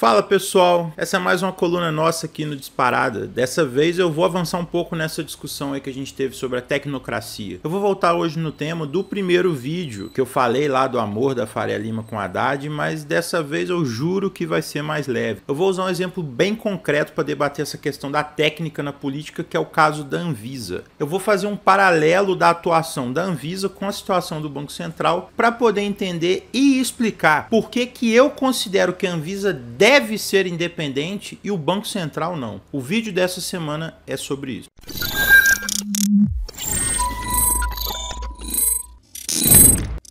Fala pessoal, essa é mais uma coluna nossa aqui no Disparada. Dessa vez eu vou avançar um pouco nessa discussão aí que a gente teve sobre a tecnocracia. Eu vou voltar hoje no tema do primeiro vídeo que eu falei lá do amor da Faria Lima com Haddad, mas dessa vez eu juro que vai ser mais leve. Eu vou usar um exemplo bem concreto para debater essa questão da técnica na política, que é o caso da Anvisa. Eu vou fazer um paralelo da atuação da Anvisa com a situação do Banco Central para poder entender e explicar por que que eu considero que a Anvisa deve deve ser independente e o Banco Central não. O vídeo dessa semana é sobre isso.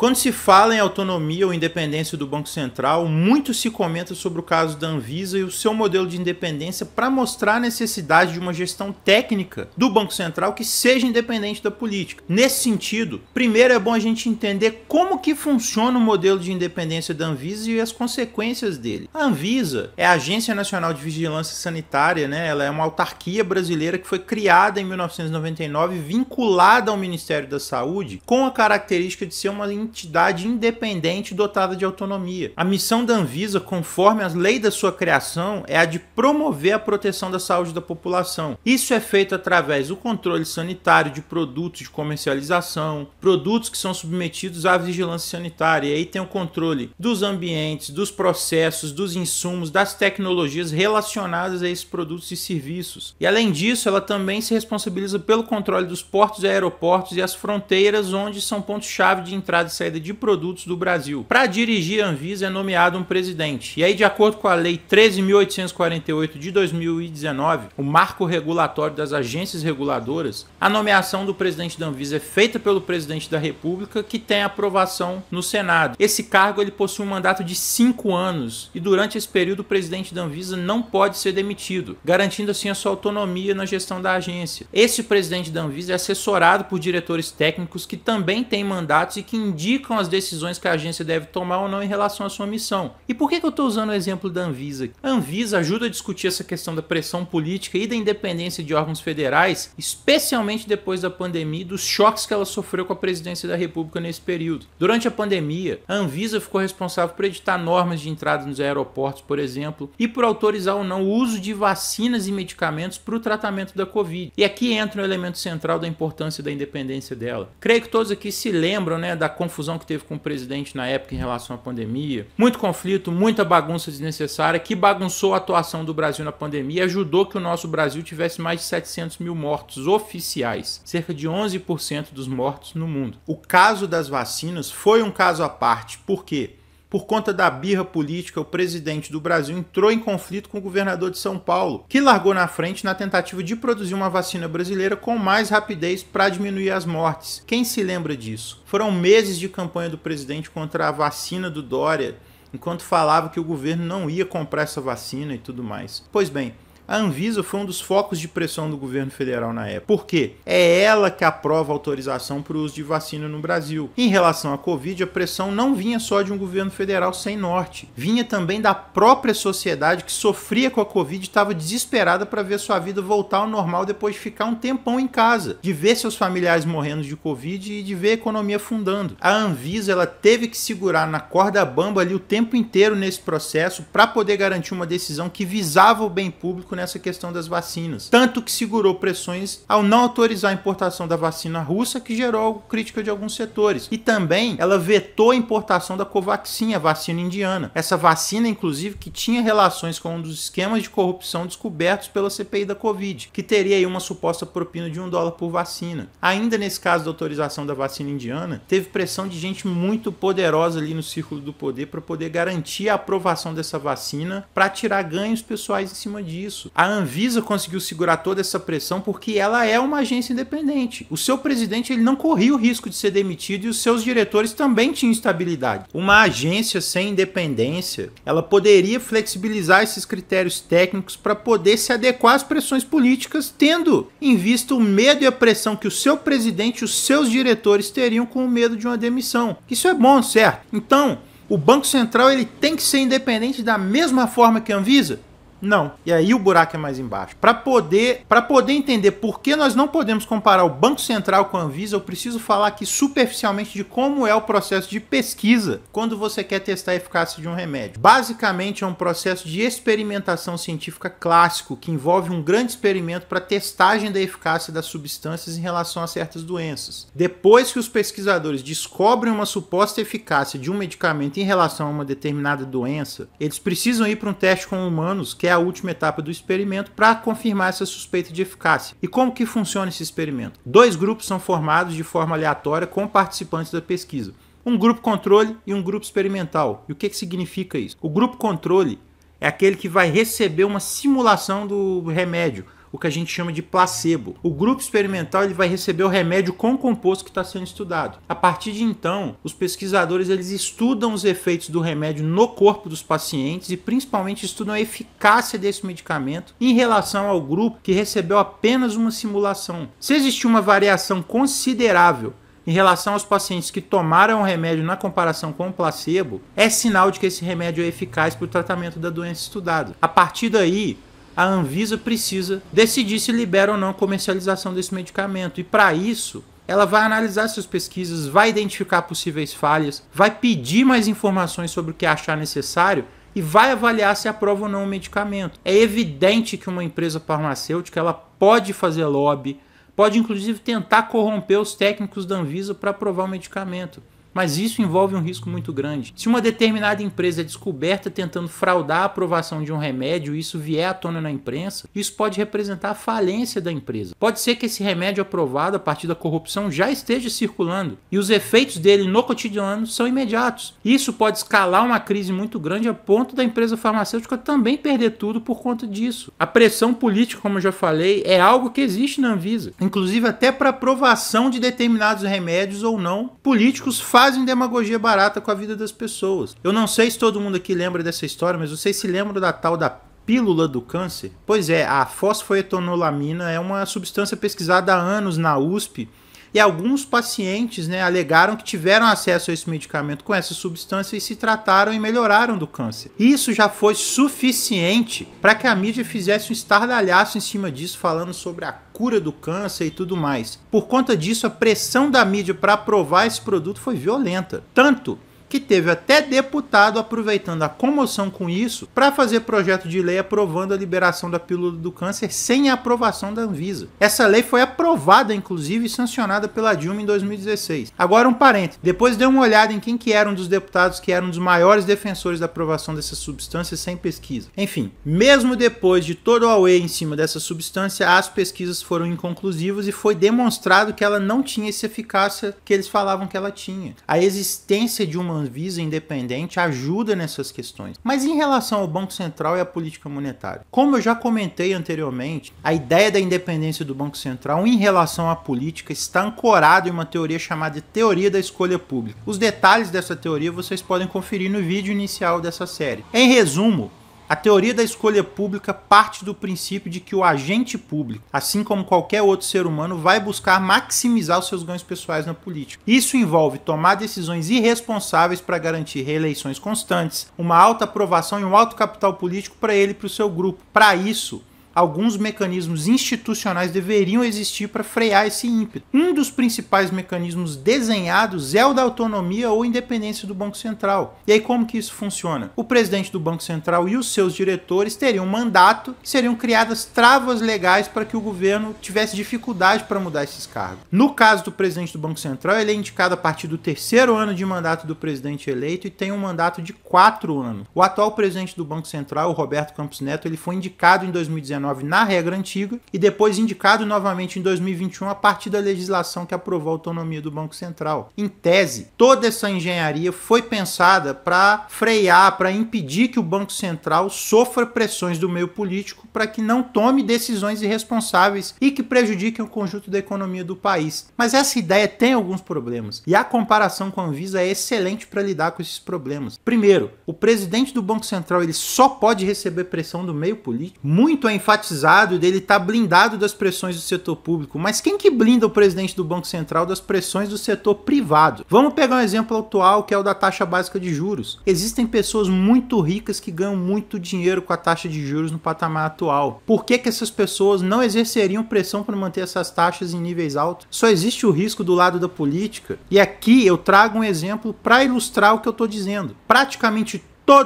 Quando se fala em autonomia ou independência do Banco Central, muito se comenta sobre o caso da Anvisa e o seu modelo de independência para mostrar a necessidade de uma gestão técnica do Banco Central que seja independente da política. Nesse sentido, primeiro é bom a gente entender como que funciona o modelo de independência da Anvisa e as consequências dele. A Anvisa é a Agência Nacional de Vigilância Sanitária, né? Ela é uma autarquia brasileira que foi criada em 1999, vinculada ao Ministério da Saúde, com a característica de ser uma entidade independente dotada de autonomia. A missão da Anvisa, conforme as leis da sua criação, é a de promover a proteção da saúde da população. Isso é feito através do controle sanitário de produtos de comercialização, produtos que são submetidos à vigilância sanitária. E aí tem o controle dos ambientes, dos processos, dos insumos, das tecnologias relacionadas a esses produtos e serviços. E além disso, ela também se responsabiliza pelo controle dos portos e aeroportos e as fronteiras onde são pontos-chave de entrada e saída de produtos do Brasil. Para dirigir a Anvisa é nomeado um presidente. E aí, de acordo com a Lei 13.848 de 2019, o marco regulatório das agências reguladoras, a nomeação do presidente da Anvisa é feita pelo presidente da República, que tem aprovação no Senado. Esse cargo ele possui um mandato de cinco anos e durante esse período o presidente da Anvisa não pode ser demitido, garantindo assim a sua autonomia na gestão da agência. Esse presidente da Anvisa é assessorado por diretores técnicos que também têm mandatos e que indicam indicam as decisões que a agência deve tomar ou não em relação à sua missão. E por que, eu estou usando o exemplo da Anvisa? A Anvisa ajuda a discutir essa questão da pressão política e da independência de órgãos federais, especialmente depois da pandemia e dos choques que ela sofreu com a presidência da República nesse período. Durante a pandemia, a Anvisa ficou responsável por editar normas de entrada nos aeroportos, por exemplo, e por autorizar ou não o uso de vacinas e medicamentos para o tratamento da Covid. E aqui entra o um elemento central da importância da independência dela. Creio que todos aqui se lembram né, da confusão confusão que teve com o presidente na época em relação à pandemia, muito conflito, muita bagunça desnecessária que bagunçou a atuação do Brasil na pandemia e ajudou que o nosso Brasil tivesse mais de 700 mil mortos oficiais, cerca de 11% dos mortos no mundo. O caso das vacinas foi um caso à parte, quê por conta da birra política, o presidente do Brasil entrou em conflito com o governador de São Paulo, que largou na frente na tentativa de produzir uma vacina brasileira com mais rapidez para diminuir as mortes. Quem se lembra disso? Foram meses de campanha do presidente contra a vacina do Dória, enquanto falava que o governo não ia comprar essa vacina e tudo mais. Pois bem, a Anvisa foi um dos focos de pressão do governo federal na época. Por quê? É ela que aprova autorização para o uso de vacina no Brasil. Em relação à Covid, a pressão não vinha só de um governo federal sem norte, vinha também da própria sociedade que sofria com a Covid e estava desesperada para ver sua vida voltar ao normal depois de ficar um tempão em casa, de ver seus familiares morrendo de Covid e de ver a economia afundando. A Anvisa ela teve que segurar na corda bamba ali o tempo inteiro nesse processo para poder garantir uma decisão que visava o bem público nessa questão das vacinas. Tanto que segurou pressões ao não autorizar a importação da vacina russa, que gerou crítica de alguns setores. E também ela vetou a importação da Covaxin, a vacina indiana. Essa vacina, inclusive, que tinha relações com um dos esquemas de corrupção descobertos pela CPI da Covid, que teria aí uma suposta propina de um dólar por vacina. Ainda nesse caso da autorização da vacina indiana, teve pressão de gente muito poderosa ali no círculo do poder para poder garantir a aprovação dessa vacina para tirar ganhos pessoais em cima disso. A Anvisa conseguiu segurar toda essa pressão porque ela é uma agência independente. O seu presidente ele não corria o risco de ser demitido e os seus diretores também tinham estabilidade. Uma agência sem independência, ela poderia flexibilizar esses critérios técnicos para poder se adequar às pressões políticas, tendo em vista o medo e a pressão que o seu presidente e os seus diretores teriam com o medo de uma demissão. Isso é bom, certo? Então, o Banco Central ele tem que ser independente da mesma forma que a Anvisa? Não. E aí o buraco é mais embaixo. Para poder, para poder entender por que nós não podemos comparar o Banco Central com a Anvisa, eu preciso falar aqui superficialmente de como é o processo de pesquisa quando você quer testar a eficácia de um remédio. Basicamente é um processo de experimentação científica clássico que envolve um grande experimento para testagem da eficácia das substâncias em relação a certas doenças. Depois que os pesquisadores descobrem uma suposta eficácia de um medicamento em relação a uma determinada doença, eles precisam ir para um teste com humanos que é é a última etapa do experimento para confirmar essa suspeita de eficácia. E como que funciona esse experimento? Dois grupos são formados de forma aleatória com participantes da pesquisa. Um grupo controle e um grupo experimental. E o que, que significa isso? O grupo controle é aquele que vai receber uma simulação do remédio, o que a gente chama de placebo. O grupo experimental ele vai receber o remédio com o composto que está sendo estudado. A partir de então, os pesquisadores eles estudam os efeitos do remédio no corpo dos pacientes e principalmente estudam a eficácia desse medicamento em relação ao grupo que recebeu apenas uma simulação. Se existir uma variação considerável em relação aos pacientes que tomaram o remédio na comparação com o placebo, é sinal de que esse remédio é eficaz para o tratamento da doença estudada. A partir daí, a Anvisa precisa decidir se libera ou não a comercialização desse medicamento. E para isso, ela vai analisar suas pesquisas, vai identificar possíveis falhas, vai pedir mais informações sobre o que achar necessário e vai avaliar se aprova ou não o medicamento. É evidente que uma empresa farmacêutica ela pode fazer lobby, pode inclusive tentar corromper os técnicos da Anvisa para aprovar o medicamento. Mas isso envolve um risco muito grande. Se uma determinada empresa é descoberta tentando fraudar a aprovação de um remédio e isso vier à tona na imprensa, isso pode representar a falência da empresa. Pode ser que esse remédio aprovado a partir da corrupção já esteja circulando e os efeitos dele no cotidiano são imediatos. Isso pode escalar uma crise muito grande a ponto da empresa farmacêutica também perder tudo por conta disso. A pressão política, como eu já falei, é algo que existe na Anvisa, inclusive até para aprovação de determinados remédios ou não. Políticos fazem fazem demagogia barata com a vida das pessoas. Eu não sei se todo mundo aqui lembra dessa história, mas vocês se lembram da tal da pílula do câncer? Pois é, a fosfoetonolamina é uma substância pesquisada há anos na USP e alguns pacientes né, alegaram que tiveram acesso a esse medicamento com essa substância e se trataram e melhoraram do câncer. Isso já foi suficiente para que a mídia fizesse um estardalhaço em cima disso, falando sobre a cura do câncer e tudo mais. Por conta disso, a pressão da mídia para aprovar esse produto foi violenta. Tanto que teve até deputado aproveitando a comoção com isso para fazer projeto de lei aprovando a liberação da pílula do câncer sem a aprovação da Anvisa. Essa lei foi aprovada, inclusive, e sancionada pela Dilma em 2016. Agora um parente. Depois dê uma olhada em quem que era um dos deputados que eram um dos maiores defensores da aprovação dessa substância sem pesquisa. Enfim, mesmo depois de todo o auê em cima dessa substância, as pesquisas foram inconclusivas e foi demonstrado que ela não tinha essa eficácia que eles falavam que ela tinha. A existência de uma Anvisa independente ajuda nessas questões. Mas em relação ao Banco Central e à política monetária, como eu já comentei anteriormente, a ideia da independência do Banco Central em relação à política está ancorada em uma teoria chamada Teoria da Escolha Pública. Os detalhes dessa teoria vocês podem conferir no vídeo inicial dessa série. Em resumo, a teoria da escolha pública parte do princípio de que o agente público, assim como qualquer outro ser humano, vai buscar maximizar os seus ganhos pessoais na política. Isso envolve tomar decisões irresponsáveis para garantir reeleições constantes, uma alta aprovação e um alto capital político para ele e para o seu grupo. Para isso, alguns mecanismos institucionais deveriam existir para frear esse ímpeto. Um dos principais mecanismos desenhados é o da autonomia ou independência do Banco Central. E aí como que isso funciona? O presidente do Banco Central e os seus diretores teriam um mandato, seriam criadas travas legais para que o governo tivesse dificuldade para mudar esses cargos. No caso do presidente do Banco Central, ele é indicado a partir do terceiro ano de mandato do presidente eleito e tem um mandato de quatro anos. O atual presidente do Banco Central, o Roberto Campos Neto, ele foi indicado em 2019 2019 na regra antiga e depois indicado novamente em 2021 a partir da legislação que aprovou a autonomia do Banco Central. Em tese, toda essa engenharia foi pensada para frear, para impedir que o Banco Central sofra pressões do meio político para que não tome decisões irresponsáveis e que prejudiquem o conjunto da economia do país. Mas essa ideia tem alguns problemas e a comparação com a Anvisa é excelente para lidar com esses problemas. Primeiro, o presidente do Banco Central ele só pode receber pressão do meio político, muito é enfatizado dele estar tá blindado das pressões do setor público, mas quem que blinda o presidente do Banco Central das pressões do setor privado? Vamos pegar um exemplo atual que é o da taxa básica de juros. Existem pessoas muito ricas que ganham muito dinheiro com a taxa de juros no patamar atual. Por que, que essas pessoas não exerceriam pressão para manter essas taxas em níveis altos? Só existe o risco do lado da política. E aqui eu trago um exemplo para ilustrar o que eu estou dizendo. Praticamente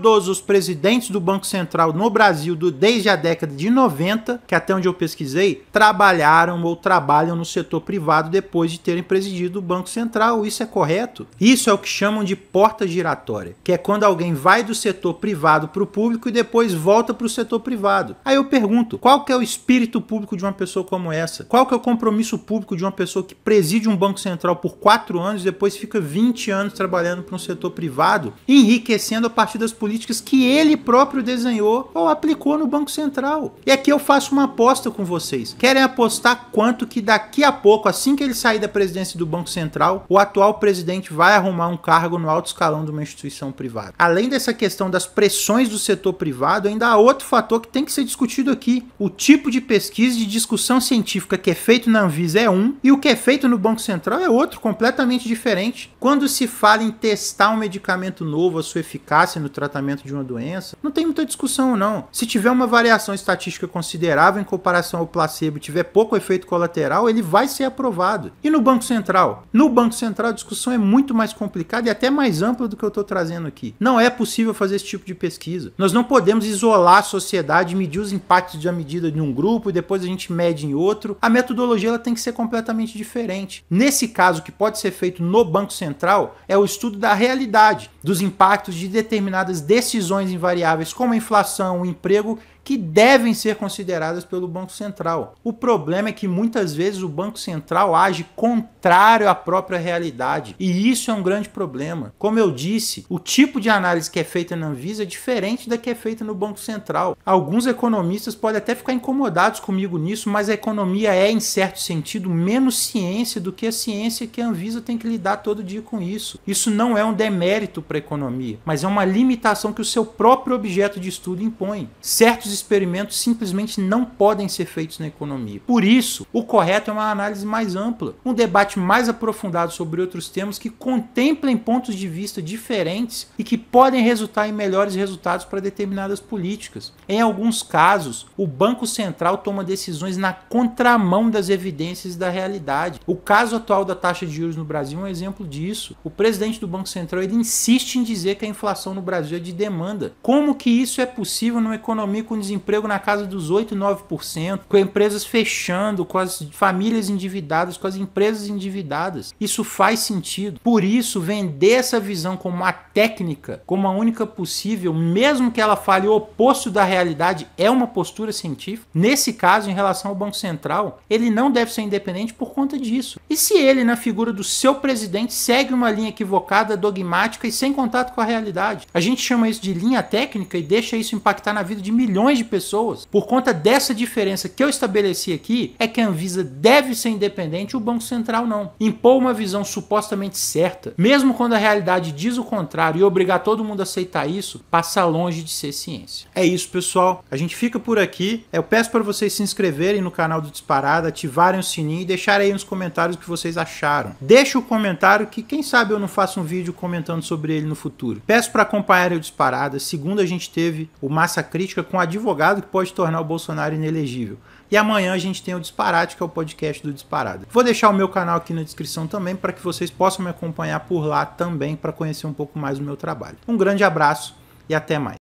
todos os presidentes do Banco Central no Brasil do, desde a década de 90, que até onde eu pesquisei, trabalharam ou trabalham no setor privado depois de terem presidido o Banco Central. Isso é correto? Isso é o que chamam de porta giratória, que é quando alguém vai do setor privado para o público e depois volta para o setor privado. Aí eu pergunto, qual que é o espírito público de uma pessoa como essa? Qual que é o compromisso público de uma pessoa que preside um Banco Central por quatro anos e depois fica 20 anos trabalhando para um setor privado, enriquecendo a partir da das políticas que ele próprio desenhou ou aplicou no Banco Central. E aqui eu faço uma aposta com vocês. Querem apostar quanto que daqui a pouco, assim que ele sair da presidência do Banco Central, o atual presidente vai arrumar um cargo no alto escalão de uma instituição privada? Além dessa questão das pressões do setor privado, ainda há outro fator que tem que ser discutido aqui. O tipo de pesquisa e de discussão científica que é feito na Anvisa é um e o que é feito no Banco Central é outro, completamente diferente. Quando se fala em testar um medicamento novo, a sua eficácia no tratamento de uma doença, não tem muita discussão, não. Se tiver uma variação estatística considerável em comparação ao placebo, tiver pouco efeito colateral, ele vai ser aprovado. E no Banco Central? No Banco Central a discussão é muito mais complicada e até mais ampla do que eu estou trazendo aqui. Não é possível fazer esse tipo de pesquisa. Nós não podemos isolar a sociedade, medir os impactos de uma medida de um grupo e depois a gente mede em outro. A metodologia ela tem que ser completamente diferente. Nesse caso, o que pode ser feito no Banco Central é o estudo da realidade, dos impactos de determinados determinadas decisões invariáveis, como a inflação, o emprego, que devem ser consideradas pelo Banco Central. O problema é que muitas vezes o Banco Central age contrário à própria realidade, e isso é um grande problema. Como eu disse, o tipo de análise que é feita na Anvisa é diferente da que é feita no Banco Central. Alguns economistas podem até ficar incomodados comigo nisso, mas a economia é, em certo sentido, menos ciência do que a ciência que a Anvisa tem que lidar todo dia com isso. Isso não é um demérito para a economia, mas é uma limitação que o seu próprio objeto de estudo impõe. Certos experimentos simplesmente não podem ser feitos na economia. Por isso, o correto é uma análise mais ampla, um debate mais aprofundado sobre outros temas que contemplem pontos de vista diferentes e que podem resultar em melhores resultados para determinadas políticas. Em alguns casos, o Banco Central toma decisões na contramão das evidências da realidade. O caso atual da taxa de juros no Brasil é um exemplo disso. O presidente do Banco Central ele insiste em dizer que a inflação no Brasil é de demanda. Como que isso é possível numa economia com desemprego na casa dos 8, 9%, com empresas fechando, com as famílias endividadas, com as empresas endividadas. Isso faz sentido. Por isso, vender essa visão como uma técnica, como a única possível, mesmo que ela fale o oposto da realidade, é uma postura científica. Nesse caso, em relação ao Banco Central, ele não deve ser independente por conta disso. E se ele, na figura do seu presidente, segue uma linha equivocada, dogmática e sem contato com a realidade? A gente chama isso de linha técnica e deixa isso impactar na vida de milhões milhões de pessoas, por conta dessa diferença que eu estabeleci aqui, é que a Anvisa deve ser independente e o Banco Central não. Impor uma visão supostamente certa, mesmo quando a realidade diz o contrário e obrigar todo mundo a aceitar isso, passa longe de ser ciência. É isso, pessoal. A gente fica por aqui. Eu peço para vocês se inscreverem no canal do Disparada, ativarem o sininho e deixarem aí nos comentários o que vocês acharam. Deixa o comentário que quem sabe eu não faço um vídeo comentando sobre ele no futuro. Peço para acompanhar o Disparada. Segunda a gente teve o Massa Crítica com a advogado que pode tornar o Bolsonaro inelegível. E amanhã a gente tem o Disparate, que é o podcast do Disparado. Vou deixar o meu canal aqui na descrição também para que vocês possam me acompanhar por lá também para conhecer um pouco mais o meu trabalho. Um grande abraço e até mais.